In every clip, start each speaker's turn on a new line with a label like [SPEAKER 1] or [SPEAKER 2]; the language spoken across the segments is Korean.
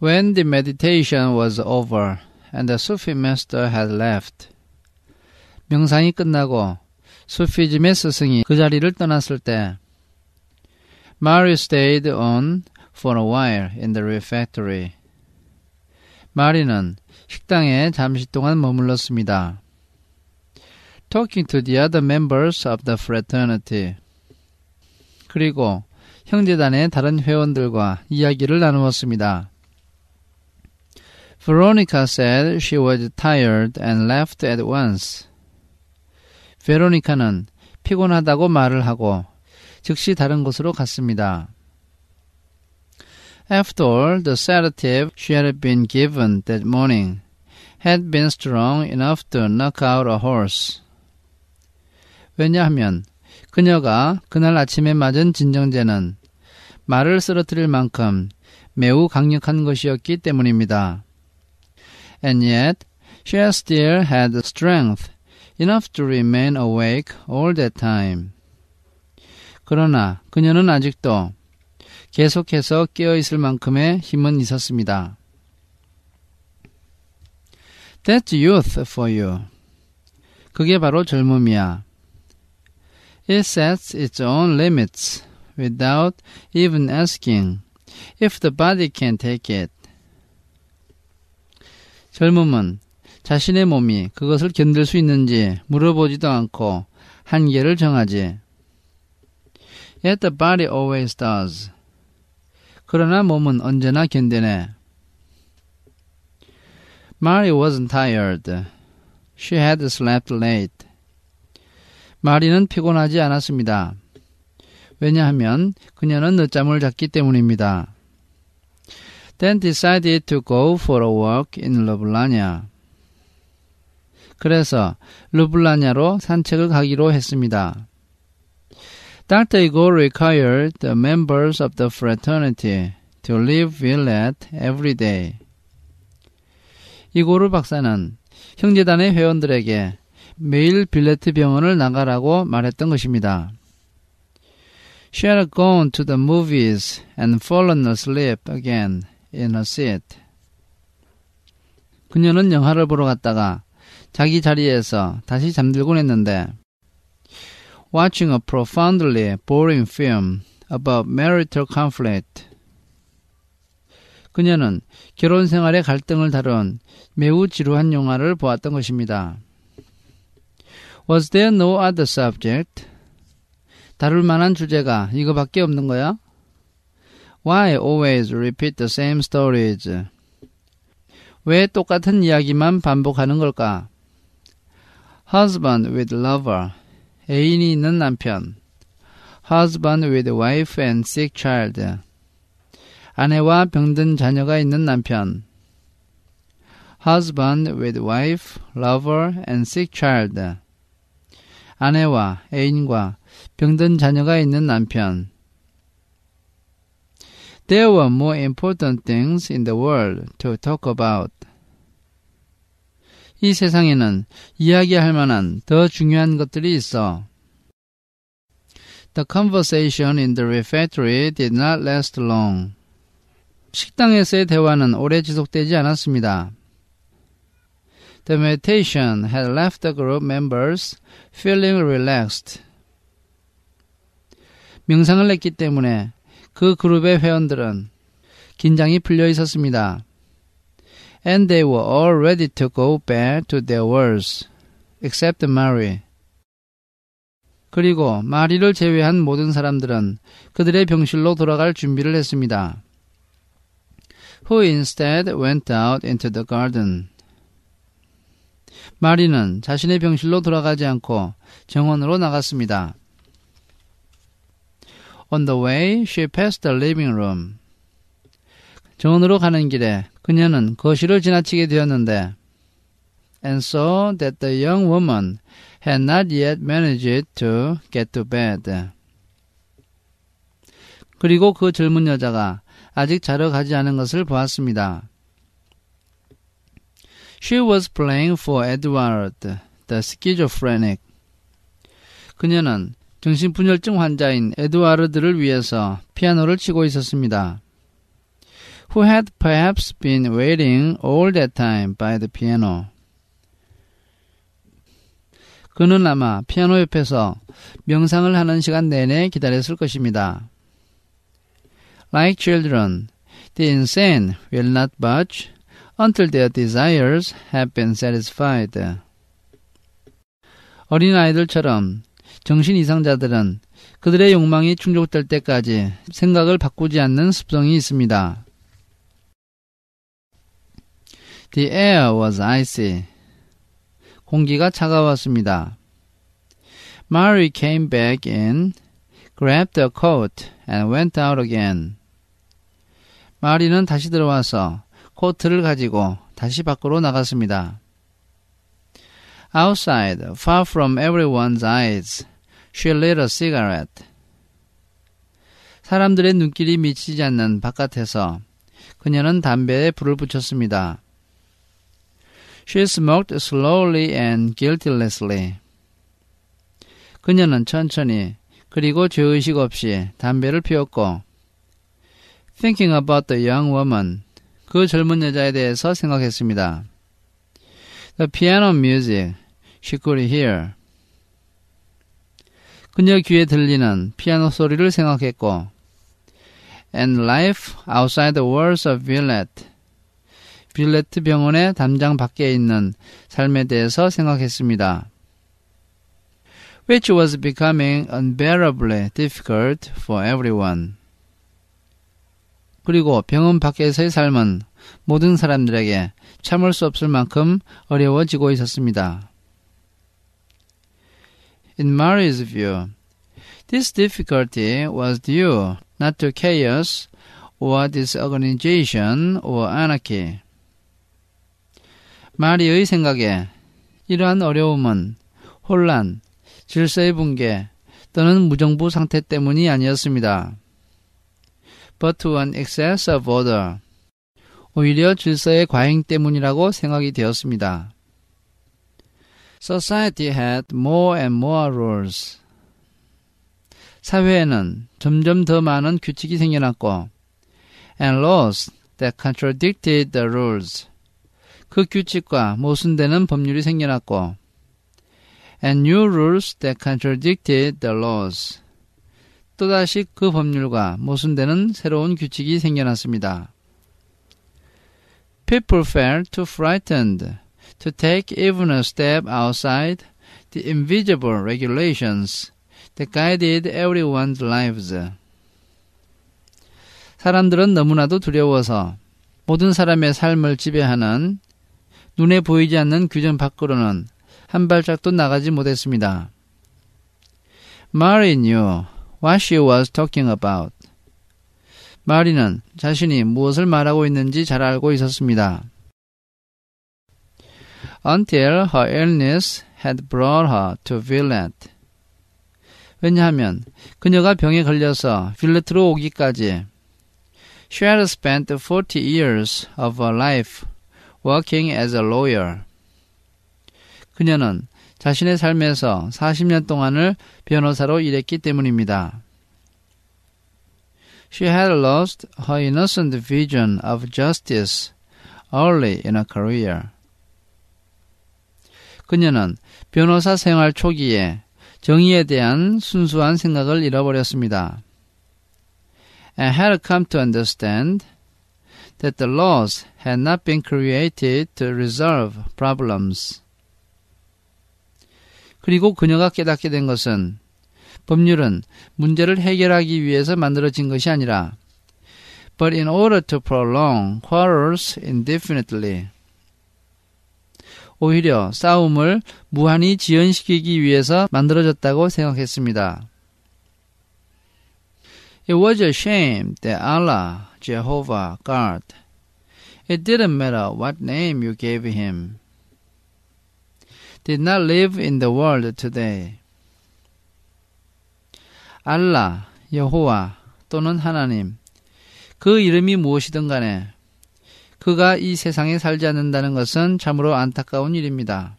[SPEAKER 1] When the meditation was over and the Sufi master had left, 명상이 끝나고 수피즘의 스승이 그 자리를 떠났을 때, Mary stayed on for a while in the refectory. 마리는 식당에 잠시 동안 머물렀습니다. Talking to the other members of the fraternity. 그리고 형제단의 다른 회원들과 이야기를 나누었습니다. Veronica said she was tired and left at once. 베로니카는 피곤하다고 말을 하고 즉시 다른 곳으로 갔습니다. After all, the sedative she had been given that morning had been strong enough to knock out a horse. 왜냐하면 그녀가 그날 아침에 맞은 진정제는 말을 쓰러뜨릴 만큼 매우 강력한 것이었기 때문입니다. and yet she still had strength enough to remain awake all that time. 그러나 그녀는 아직도 계속해서 깨어 있을 만큼의 힘은 있었습니다. That's youth for you. 그게 바로 젊음이야. It sets its own limits without even asking if the body can take it. 젊음은 자신의 몸이 그것을 견딜 수 있는지 물어보지도 않고 한계를 정하지. Yet the body always does. 그러나 몸은 언제나 견뎌내. Mary wasn't tired. She had slept late. 마리는 피곤하지 않았습니다. 왜냐하면 그녀는 늦잠을 잤기 때문입니다. then decided to go for a walk in Ljubljana. 그래서 루블라냐로 산책을 가기로 했습니다. Dr. Igor required the members of the fraternity to leave Villette every day. 이고르 박사는 형제단의 회원들에게 매일 빌레트 병원을 나가라고 말했던 것입니다. She had gone to the movies and fallen asleep again innocent. 그녀는 영화를 보러 갔다가 자기 자리에서 다시 잠들곤 했는데 watching a profoundly boring film about marital conflict. 그녀는 결혼 생활의 갈등을 다룬 매우 지루한 영화를 보았던 것입니다. Was there no other subject? 다룰 만한 주제가 이거밖에 없는 거야? Why always repeat the same stories? 왜 똑같은 이야기만 반복하는 걸까? Husband with lover. 애인이 있는 남편. Husband with wife and sick child. 아내와 병든 자녀가 있는 남편. Husband with wife, lover and sick child. 아내와 애인과 병든 자녀가 있는 남편. There were more important things in the world to talk about. 이 세상에는 이야기할 만한 더 중요한 것들이 있어. The conversation in the refectory did not last long. 식당에서의 대화는 오래 지속되지 않았습니다. The meditation had left the group members feeling relaxed. 명상을 했기 때문에 그 그룹의 회원들은 긴장이 풀려 있었습니다. And they were all ready to go back to their words, except Mary. 그리고 마리를 제외한 모든 사람들은 그들의 병실로 돌아갈 준비를 했습니다. Who instead went out into the garden. 마리는 자신의 병실로 돌아가지 않고 정원으로 나갔습니다. On the way, she passed the living room. 정원으로 가는 길에 그녀는 거실을 지나치게 되었는데 and so that the young woman had not yet managed to get to bed. 그리고 그 젊은 여자가 아직 자러 가지 않은 것을 보았습니다. She was playing for Edward, the schizophrenic. 그녀는 정신분열증 환자인 에드와르드를 위해서 피아노를 치고 있었습니다. Who had perhaps been waiting all that time by the piano. 그는 아마 피아노 옆에서 명상을 하는 시간 내내 기다렸을 것입니다. Like children, the insane will not budge until their desires have been satisfied. 어린 아이들처럼 정신 이상자들은 그들의 욕망이 충족될 때까지 생각을 바꾸지 않는 습성이 있습니다. The air was icy. 공기가 차가웠습니다. Mary came back in, grabbed a coat, and went out again. 마리는 다시 들어와서 코트를 가지고 다시 밖으로 나갔습니다. Outside, far from everyone's eyes, She lit a cigarette. 사람들의 눈길이 미치지 않는 바깥에서 그녀는 담배에 불을 붙였습니다. She smoked slowly and guiltlessly. 그녀는 천천히 그리고 죄의식 없이 담배를 피웠고 Thinking about the young woman. 그 젊은 여자에 대해서 생각했습니다. The piano music she could hear. 그녀 귀에 들리는 피아노 소리를 생각했고 And life outside the walls of v i l l e t 빌레트 병원의 담장 밖에 있는 삶에 대해서 생각했습니다. Which was becoming unbearably difficult for everyone. 그리고 병원 밖에서의 삶은 모든 사람들에게 참을 수 없을 만큼 어려워지고 있었습니다. in Murray's view. This difficulty was due not to chaos or disorganization or anarchy. 마리의 생각에 이러한 어려움은 혼란, 질서의 붕괴 또는 무정부 상태 때문이 아니었습니다. But to an excess of order. 오히려 질서의 과잉 때문이라고 생각이 되었습니다. society had more and more rules. 사회에는 점점 더 많은 규칙이 생겨났고, and laws that contradicted the rules. 그 규칙과 모순되는 법률이 생겨났고, and new rules that contradicted the laws. 또다시 그 법률과 모순되는 새로운 규칙이 생겨났습니다. People felt frightened. to take even a step outside the invisible regulations that guided everyone's lives. 사람들은 너무나도 두려워서 모든 사람의 삶을 지배하는 눈에 보이지 않는 규정 밖으로는 한 발짝도 나가지 못했습니다. Mary knew what she was talking about. 마리는 자신이 무엇을 말하고 있는지 잘 알고 있었습니다. until her illness had brought her to Villette. 왜냐하면 그녀가 병에 걸려서 빌레트로 오기까지 she had spent 40 years of her life working as a lawyer. 그녀는 자신의 삶에서 40년 동안을 변호사로 일했기 때문입니다. She had lost her innocent vision of justice early in her career. 그녀는 변호사 생활 초기에 정의에 대한 순수한 생각을 잃어버렸습니다. and had come to understand that the laws had not been created to resolve problems. 그리고 그녀가 깨닫게 된 것은 법률은 문제를 해결하기 위해서 만들어진 것이 아니라 but in order to prolong quarrels indefinitely 오히려 싸움을 무한히 지연시키기 위해서 만들어졌다고 생각했습니다. It was a shame that Allah, Jehovah, God, it didn't matter what name you gave him, did not live in the world today. 알라, 여호와 또는 하나님, 그 이름이 무엇이든 간에 그가 이 세상에 살지 않는다는 것은 참으로 안타까운 일입니다.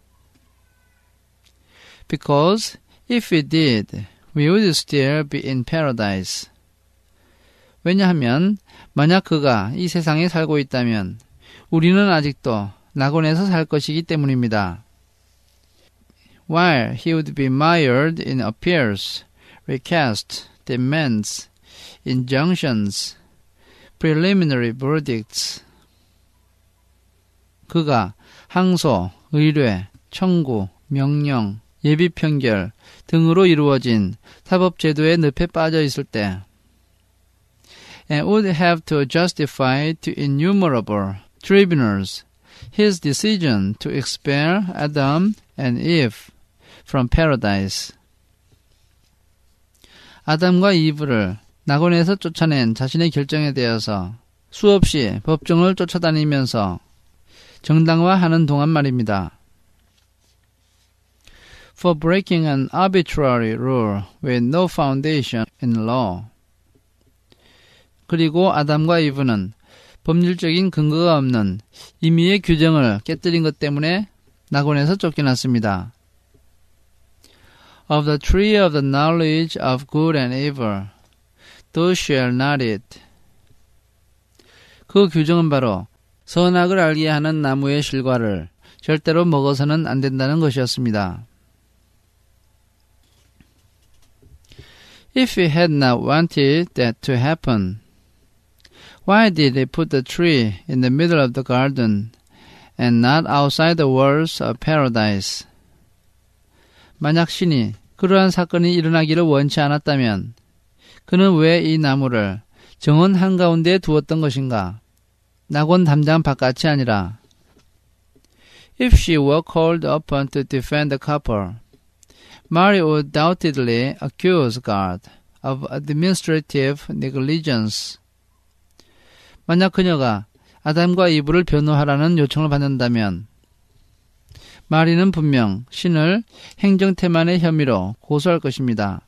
[SPEAKER 1] Because if we did, we would still be in paradise. 왜냐하면 만약 그가 이 세상에 살고 있다면 우리는 아직도 낙원에서 살 것이기 때문입니다. While he would be mired in appeals, requests, demands, injunctions, preliminary verdicts, 그가 항소, 의뢰, 청구, 명령, 예비 편결 등으로 이루어진 사법 제도의 늪에 빠져 있을 때 and would have to justify to innumerable tribunals his decision to expel Adam and Eve from paradise. 아담과 이브를 낙원에서 쫓아낸 자신의 결정에 대해서 수없이 법정을 쫓아다니면서 정당화하는 동안 말입니다. For breaking an arbitrary rule with no foundation in law. 그리고 아담과 이브는 법률적인 근거가 없는 임의의 규정을 깨뜨린 것 때문에 낙원에서 쫓겨났습니다. Of the tree of the knowledge of good and evil, thou shalt not eat. 그 규정은 바로 선악을 알게 하는 나무의 실과를 절대로 먹어서는 안 된다는 것이었습니다. If he had not wanted that to happen, why did they put the tree in the middle of the garden and not outside the walls of paradise? 만약 신이 그러한 사건이 일어나기를 원치 않았다면 그는 왜 이 나무를 정원 한가운데 두었던 것인가? 낙원 담장 바깥이 아니라 If she were called upon to defend the couple, Mary would doubtedly accuse God of administrative negligence. 만약 그녀가 아담과 이브를 변호하라는 요청을 받는다면 마리는 분명 신을 행정태만의 혐의로 고소할 것입니다.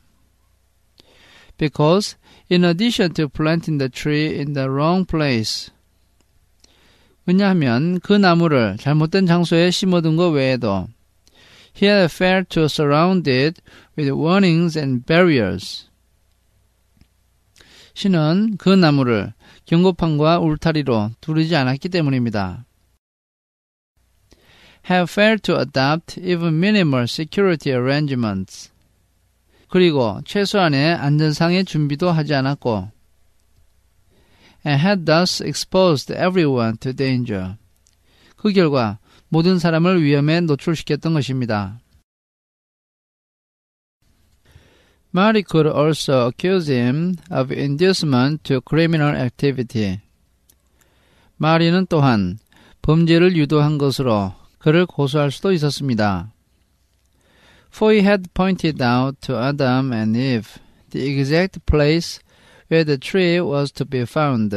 [SPEAKER 1] Because in addition to planting the tree in the wrong place, 왜냐하면 그 나무를 잘못된 장소에 심어둔 것 외에도 he had failed to surround it with warnings and barriers. 신은 그 나무를 경고판과 울타리로 두르지 않았기 때문입니다. have failed to adopt even minimal security arrangements. 그리고 최소한의 안전상의 준비도 하지 않았고 and had thus exposed everyone to danger. 그 결과 모든 사람을 위험에 노출시켰던 것입니다. Mary could also accuse him of inducement to criminal activity. 마리는 또한 범죄를 유도한 것으로 그를 고소할 수도 있었습니다. For he had pointed out to Adam and Eve the exact place where the tree was to be found.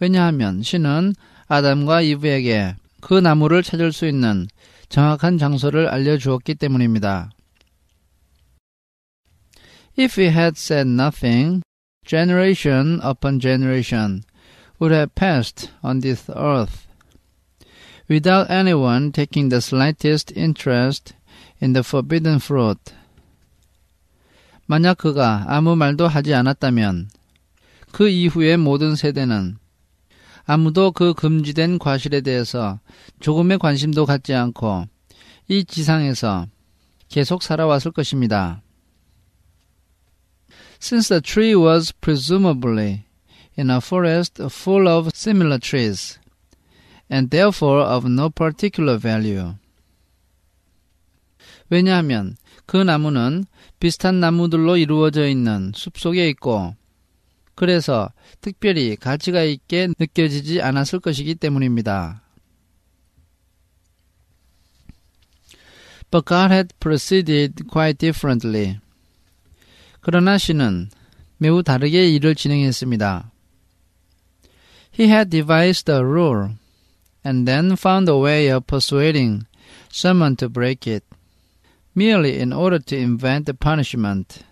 [SPEAKER 1] 왜냐하면 신은 아담과 이브에게 그 나무를 찾을 수 있는 정확한 장소를 알려주었기 때문입니다. If we had said nothing, generation upon generation would have passed on this earth without anyone taking the slightest interest in the forbidden fruit. 만약 그가 아무 말도 하지 않았다면 그 이후의 모든 세대는 아무도 그 금지된 과실에 대해서 조금의 관심도 갖지 않고 이 지상에서 계속 살아왔을 것입니다. Since the tree was presumably in a forest full of similar trees, and therefore of no particular value. 왜냐하면 그 나무는 비슷한 나무들로 이루어져 있는 숲 속에 있고 그래서 특별히 가치가 있게 느껴지지 않았을 것이기 때문입니다. But God had proceeded quite differently. 그러나 신은 매우 다르게 일을 진행했습니다. He had devised a rule and then found a way of persuading someone to break it. merely in order to invent the punishment.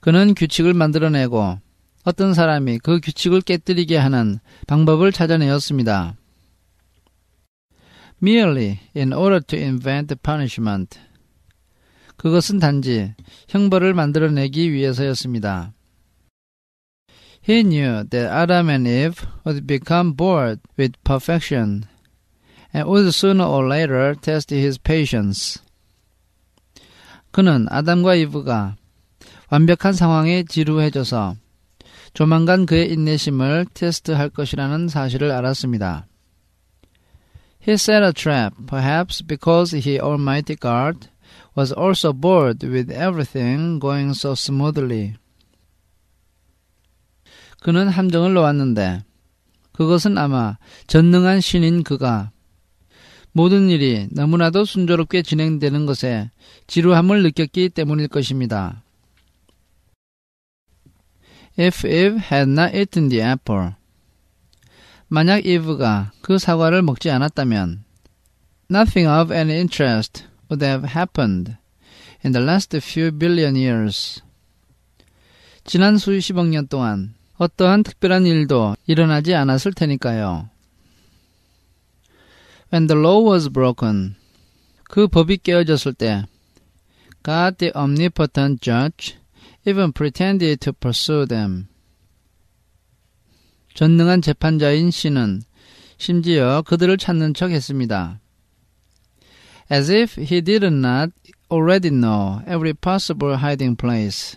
[SPEAKER 1] 그는 규칙을 만들어내고 어떤 사람이 그 규칙을 깨뜨리게 하는 방법을 찾아내었습니다. merely in order to invent the punishment. 그것은 단지 형벌을 만들어내기 위해서였습니다. He knew that Adam and Eve would become bored with perfection and would sooner or later test his patience. 그는 아담과 이브가 완벽한 상황에 지루해져서 조만간 그의 인내심을 테스트할 것이라는 사실을 알았습니다. He set a trap, perhaps because he Almighty God was also bored with everything going so smoothly. 그는 함정을 놓았는데 그것은 아마 전능한 신인 그가 모든 일이 너무나도 순조롭게 진행되는 것에 지루함을 느꼈기 때문일 것입니다. If Eve had not eaten the apple. 만약 이브가 그 사과를 먹지 않았다면 nothing of any interest would have happened in the last few billion years. 지난 수십억 년 동안 어떠한 특별한 일도 일어나지 않았을 테니까요. When the law was broken, 그 법이 깨어졌을 때, God the omnipotent judge even pretended to pursue them. 전능한 재판자인 신은 심지어 그들을 찾는 척 했습니다. As if he did not already know every possible hiding place.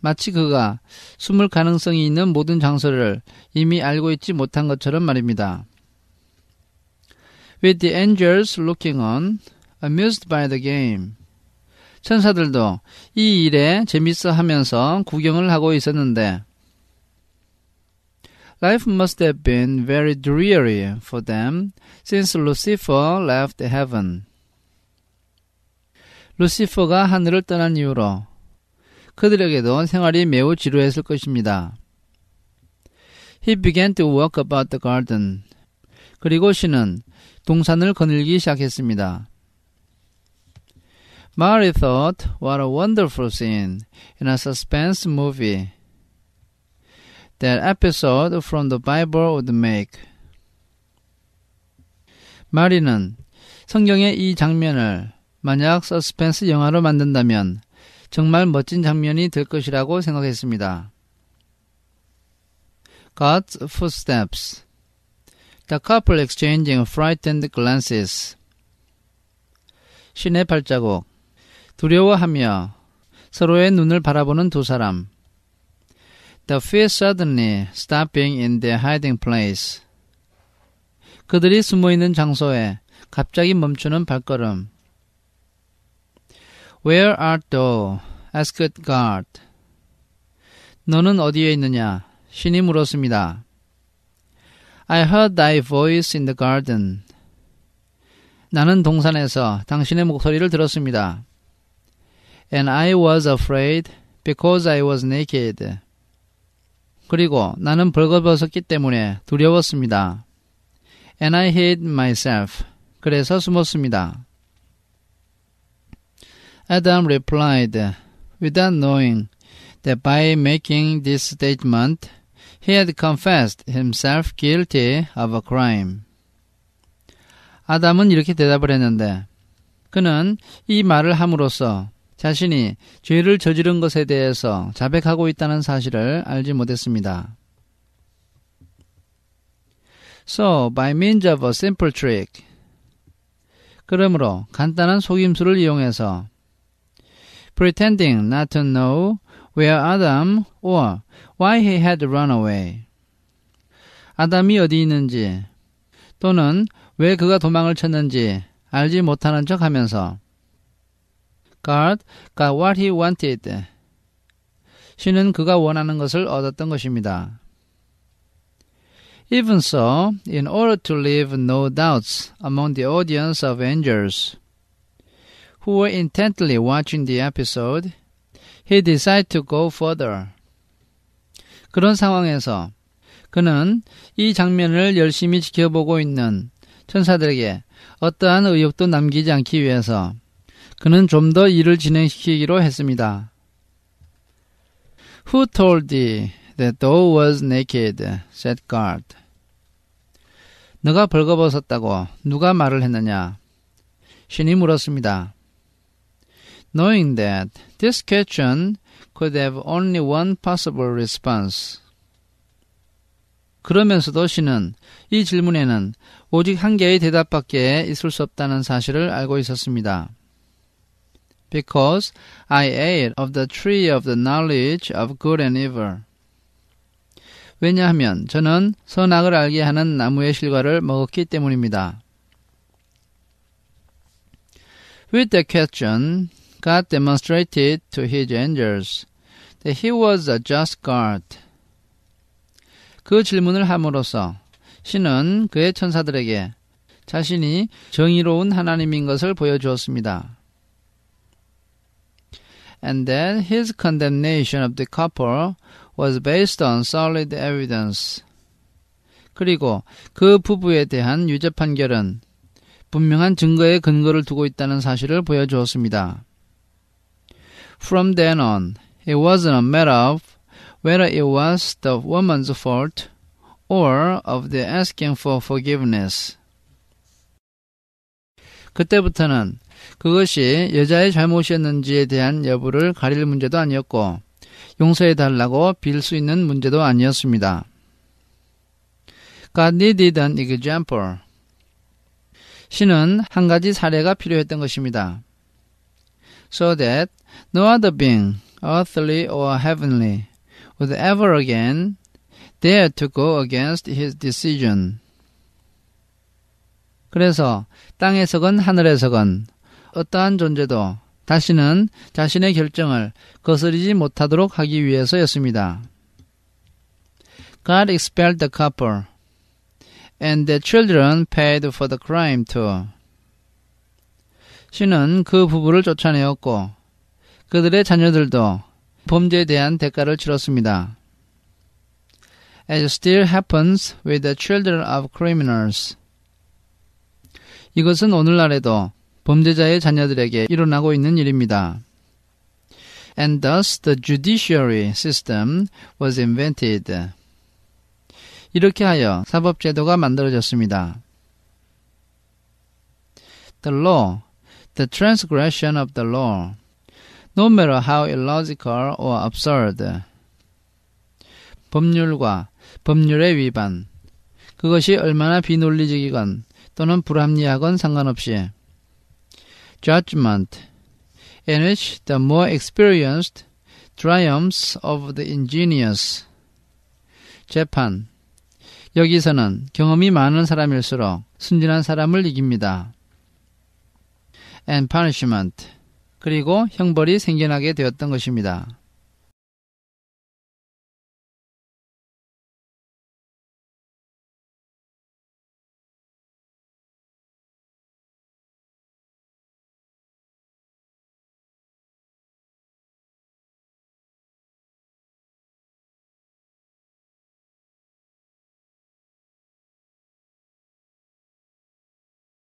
[SPEAKER 1] 마치 그가 숨을 가능성이 있는 모든 장소를 이미 알고 있지 못한 것처럼 말입니다. with the angels looking on, amused by the game. 천사들도 이 일에 재밌어 하면서 구경을 하고 있었는데, Life must have been very dreary for them since Lucifer left heaven. 루시퍼가 하늘을 떠난 이후로 그들에게도 생활이 매우 지루했을 것입니다. He began to walk about the garden. 그리고 그는 동산을 거닐기 시작했습니다. Mary thought, what a wonderful scene in a suspense movie. That episode from the Bible would make. 마리는 성경의 이 장면을 만약 서스펜스 영화로 만든다면 정말 멋진 장면이 될 것이라고 생각했습니다. God's footsteps The couple exchanging frightened glances. 신의 발자국. 두려워하며 서로의 눈을 바라보는 두 사람. The fear suddenly stopping in their hiding place. 그들이 숨어 있는 장소에 갑자기 멈추는 발걸음. Where art thou? asked God. 너는 어디에 있느냐? 신이 물었습니다. I heard thy voice in the garden. 나는 동산에서 당신의 목소리를 들었습니다. And I was afraid because I was naked. 그리고 나는 벌거벗었기 때문에 두려웠습니다. And I hid myself. 그래서 숨었습니다. Adam replied, without knowing that by making this statement, He had confessed himself guilty of a crime. 아담은 이렇게 대답을 했는데 그는 이 말을 함으로써 자신이 죄를 저지른 것에 대해서 자백하고 있다는 사실을 알지 못했습니다. So, by means of a simple trick. 그러므로 간단한 속임수를 이용해서 pretending not to know where Adam or why he had run away. 아담이 어디 있는지 또는 왜 그가 도망을 쳤는지 알지 못하는 척 하면서 God got what he wanted. 신은 그가 원하는 것을 얻었던 것입니다. Even so, in order to leave no doubts among the audience of angels who were intently watching the episode, He decided to go further. 그런 상황에서 그는 이 장면을 열심히 지켜보고 있는 천사들에게 어떠한 의혹도 남기지 않기 위해서 그는 좀 더 일을 진행시키기로 했습니다. Who told thee that thou was naked? said God. 너가 벌거벗었다고 누가 말을 했느냐? 신이 물었습니다. knowing that this question could have only one possible response. 그러면서도 씨는 이 질문에는 오직 한 개의 대답밖에 있을 수 없다는 사실을 알고 있었습니다. Because I ate of the tree of the knowledge of good and evil. 왜냐하면 저는 선악을 알게 하는 나무의 실과를 먹었기 때문입니다. With the question, God demonstrated to his angels that he was a just God. 그 질문을 함으로써 신은 그의 천사들에게 자신이 정의로운 하나님인 것을 보여주었습니다. And that his condemnation of the couple was based on solid evidence. 그리고 그 부부에 대한 유죄 판결은 분명한 증거의 근거를 두고 있다는 사실을 보여주었습니다. From then on, it wasn't a matter of whether it was the woman's fault or of the asking for forgiveness. 그때부터는 그것이 여자의 잘못이었는지에 대한 여부를 가릴 문제도 아니었고 용서해 달라고 빌 수 있는 문제도 아니었습니다. God needed an example. 신은 한 가지 사례가 필요했던 것입니다. So that No other being, earthly or heavenly, would ever again dare to go against his decision. 그래서 땅에서건 하늘에서건 어떠한 존재도 다시는 자신의 결정을 거스르지 못하도록 하기 위해서였습니다. God expelled the couple, and the children paid for the crime too. 신은 그 부부를 쫓아내었고 그들의 자녀들도 범죄에 대한 대가를 치렀습니다. As still happens with the children of criminals. 이것은 오늘날에도 범죄자의 자녀들에게 일어나고 있는 일입니다. And thus the judiciary system was invented. 이렇게 하여 사법제도가 만들어졌습니다. The law, the transgression of the law. no matter how illogical or absurd. 법률과 법률의 위반, 그것이 얼마나 비논리적이건 또는 불합리하건 상관없이 judgment, in which the more experienced triumphs of the ingenious. 재판, 여기서는 경험이 많은 사람일수록 순진한 사람을 이깁니다. and punishment, 그리고 형벌이 생겨나게 되었던 것입니다.